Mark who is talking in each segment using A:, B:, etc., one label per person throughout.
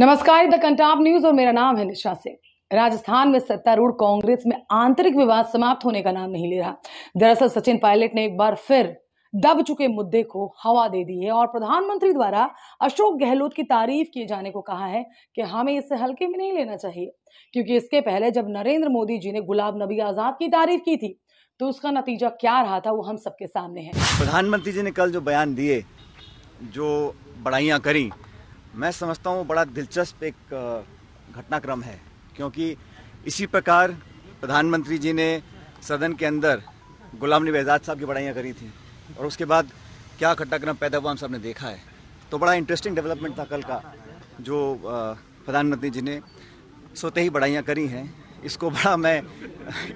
A: नमस्कार the Kantap news और मेरा नाम है निशा सिंह राजस्थान में सत्तारूढ़ कांग्रेस में आंतरिक विवाद समाप्त होने का नाम नहीं ले रहा दरअसल सचिन पायलट ने एक बार फिर दब चुके मुद्दे को हवा दे दी है और प्रधानमंत्री द्वारा अशोक गहलोत की तारीफ किए जाने को कहा है कि हमें इसे हल्के में नहीं लेना चाहिए क्योंकि इसके पहले जब नरेंद्र मोदी जी ने गुलाब नबी आजाद की तारीफ की थी तो उसका नतीजा क्या रहा था वो हम सबके सामने है
B: प्रधानमंत्री जी ने कल जो बयान दिए जो बड़ाइया करी मैं समझता हूँ बड़ा दिलचस्प एक घटनाक्रम है क्योंकि इसी प्रकार प्रधानमंत्री जी ने सदन के अंदर गुलाम नबी आज़ाद साहब की बड़ाइयाँ करी थी और उसके बाद क्या घटनाक्रम पैदा हुआ हम सब ने देखा है तो बड़ा इंटरेस्टिंग डेवलपमेंट था कल का जो प्रधानमंत्री जी ने सोते ही बड़ाइयाँ करी हैं इसको बड़ा मैं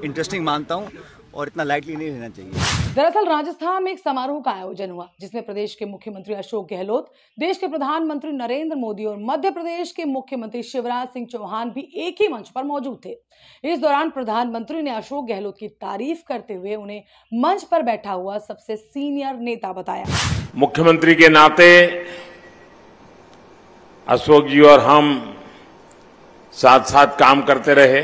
B: इंटरेस्टिंग मानता हूँ और इतना लाइटली नहीं लेना चाहिए
A: दरअसल राजस्थान में एक समारोह का आयोजन हुआ जिसमें प्रदेश के मुख्यमंत्री अशोक गहलोत देश के प्रधानमंत्री नरेंद्र मोदी और मध्य प्रदेश के मुख्यमंत्री शिवराज सिंह चौहान भी एक ही मंच पर मौजूद थे इस दौरान प्रधानमंत्री ने अशोक गहलोत की तारीफ करते हुए उन्हें मंच पर बैठा हुआ सबसे सीनियर नेता बताया
C: मुख्यमंत्री के नाते अशोक जी और हम साथ साथ काम करते रहे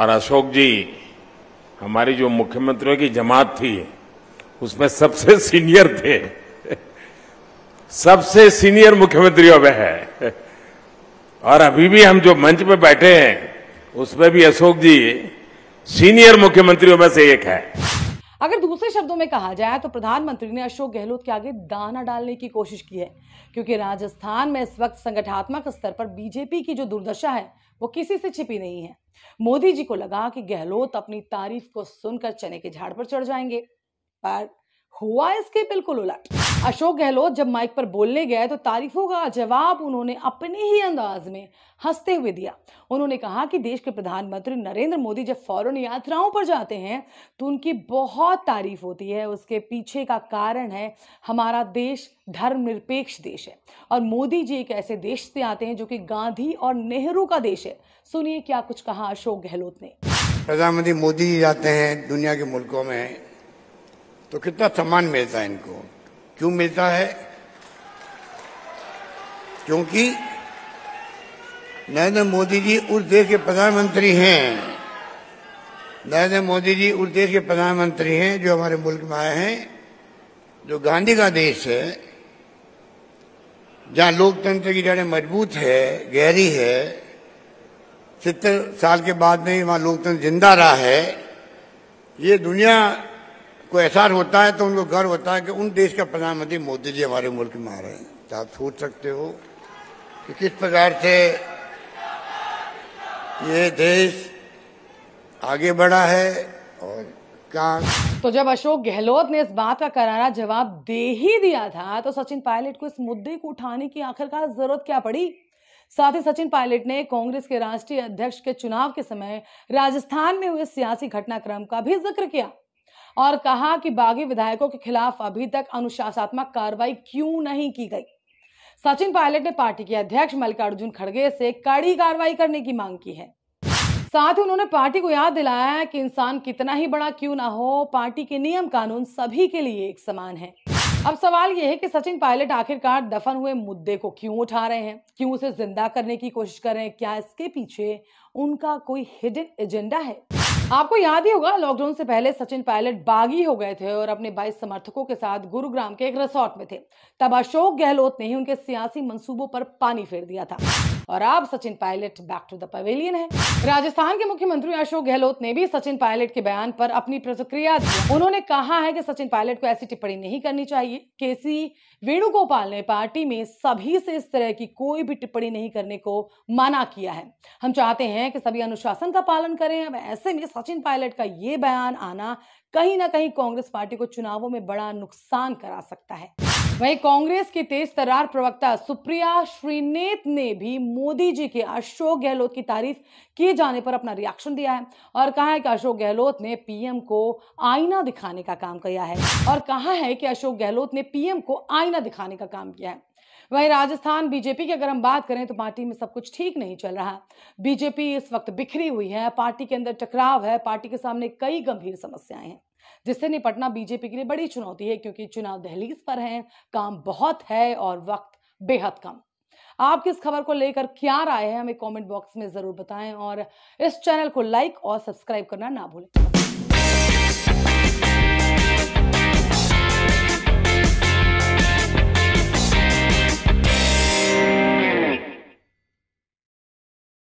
C: और अशोक जी हमारी जो मुख्यमंत्रियों की जमात थी उसमें सबसे सीनियर थे सबसे सीनियर मुख्यमंत्रियों में है और अभी भी हम जो मंच पे बैठे हैं उसमें भी अशोक जी सीनियर मुख्यमंत्रियों में से एक है
A: अगर दूसरे शब्दों में कहा जाए तो प्रधानमंत्री ने अशोक गहलोत के आगे दाना डालने की कोशिश की है क्योंकि राजस्थान में इस वक्त संगठनात्मक स्तर पर बीजेपी की जो दुर्दशा है वो किसी से छिपी नहीं है मोदी जी को लगा कि गहलोत अपनी तारीफ को सुनकर चने के झाड़ पर चढ़ जाएंगे पर हुआ इसके बिल्कुल उलट अशोक गहलोत जब माइक पर बोलने गए तो तारीफों का जवाब उन्होंने अपने ही अंदाज में हंसते हुए दिया उन्होंने कहा कि देश के प्रधानमंत्री नरेंद्र मोदी जब फौरन यात्राओं पर जाते हैं तो उनकी बहुत तारीफ होती है उसके पीछे का कारण है हमारा देश धर्मनिरपेक्ष देश है और मोदी जी एक ऐसे देश से आते हैं जो कि गांधी और नेहरू का देश है सुनिए क्या कुछ कहा अशोक गहलोत ने
C: प्रधानमंत्री मोदी जाते हैं दुनिया के मुल्कों में तो कितना सम्मान मिलता है इनको क्यों मिलता है क्योंकि नरेंद्र मोदी जी उस देश के प्रधानमंत्री हैं नरेंद्र मोदी जी उस देश के प्रधानमंत्री हैं जो हमारे मुल्क में आए हैं जो गांधी का देश है जहां लोकतंत्र की जड़ें मजबूत है गहरी है सत्तर साल के बाद नहीं वहां लोकतंत्र जिंदा रहा है ये दुनिया को एहसास होता है तो उनको गर्व होता है कि उन देश का प्रधानमंत्री मोदी जी हमारे मुल्क में आ रहे हैं तो आप सोच सकते हो कि किस प्रकार से ये देश आगे बढ़ा है और क्या
A: तो जब अशोक गहलोत ने इस बात का करारा जवाब दे ही दिया था तो सचिन पायलट को इस मुद्दे को उठाने की आखिरकार जरूरत क्या पड़ी साथ ही सचिन पायलट ने कांग्रेस के राष्ट्रीय अध्यक्ष के चुनाव के समय राजस्थान में हुए सियासी घटनाक्रम का भी जिक्र किया और कहा कि बागी विधायकों के खिलाफ अभी तक अनुशासनात्मक कार्रवाई क्यों नहीं की गई सचिन पायलट ने पार्टी के अध्यक्ष मल्लिकार्जुन खड़गे से कड़ी कार्रवाई करने की मांग की है साथ ही उन्होंने पार्टी को याद दिलाया कि इंसान कितना ही बड़ा क्यों ना हो पार्टी के नियम कानून सभी के लिए एक समान है अब सवाल यह है कि सचिन पायलट आखिरकार दफन हुए मुद्दे को क्यों उठा रहे हैं क्यों उसे जिंदा करने की कोशिश कर रहे हैं क्या इसके पीछे उनका कोई हिडन एजेंडा है आपको याद ही होगा लॉकडाउन से पहले सचिन पायलट बागी हो गए थे और अपने 22 समर्थकों के साथ गुरुग्राम के एक रिसोर्ट में थे तब अशोक गहलोत ने ही उनके सियासी मंसूबों पर पानी फेर दिया था और अब Sachin Pilot back to the pavilion है राजस्थान के मुख्यमंत्री अशोक गहलोत ने भी सचिन पायलट के बयान पर अपनी प्रतिक्रिया दी उन्होंने कहा है कि सचिन पायलट को ऐसी टिप्पणी नहीं करनी चाहिए के सी वेणुगोपाल ने पार्टी में सभी से इस तरह की कोई भी टिप्पणी नहीं करने को मना किया है हम चाहते हैं कि सभी अनुशासन का पालन करें अब ऐसे में सचिन पायलट का ये बयान आना कहीं ना कहीं कांग्रेस पार्टी को चुनावों में बड़ा नुकसान करा सकता है वहीं कांग्रेस के तेज तरार प्रवक्ता सुप्रिया श्रीनेत ने भी मोदी जी के अशोक गहलोत की तारीफ किए जाने पर अपना रिएक्शन दिया है और कहा है कि अशोक गहलोत ने पीएम को आईना दिखाने का काम किया है और कहा है कि अशोक गहलोत ने पीएम को आईना दिखाने का काम किया है वहीं राजस्थान बीजेपी की अगर हम बात करें तो पार्टी में सब कुछ ठीक नहीं चल रहा बीजेपी इस वक्त बिखरी हुई है पार्टी के अंदर टकराव है पार्टी के सामने कई गंभीर समस्याएं हैं जिससे निपटना बीजेपी के लिए बड़ी चुनौती है क्योंकि चुनाव दहलीज पर हैं काम बहुत है और वक्त बेहद कम आप किस खबर को लेकर क्या राय है हमें कमेंट बॉक्स में जरूर बताएं और इस चैनल को लाइक और सब्सक्राइब करना ना भूलें